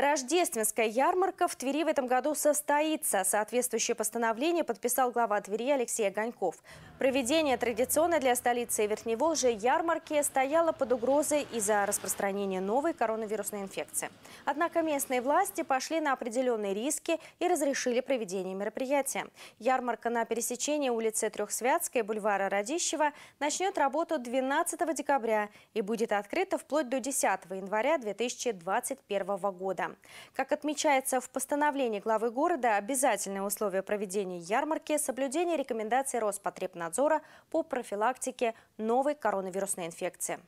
Рождественская ярмарка в Твери в этом году состоится. Соответствующее постановление подписал глава Твери Алексей Огоньков. Проведение традиционной для столицы Верхневолжья ярмарки стояло под угрозой из-за распространения новой коронавирусной инфекции. Однако местные власти пошли на определенные риски и разрешили проведение мероприятия. Ярмарка на пересечении улицы Трехсвятской и бульвара Радищева начнет работу 12 декабря и будет открыта вплоть до 10 января 2021 года. Как отмечается в постановлении главы города, обязательное условие проведения ярмарки – соблюдение рекомендаций Роспотребнадзора Роскомнадзора по профилактике новой коронавирусной инфекции.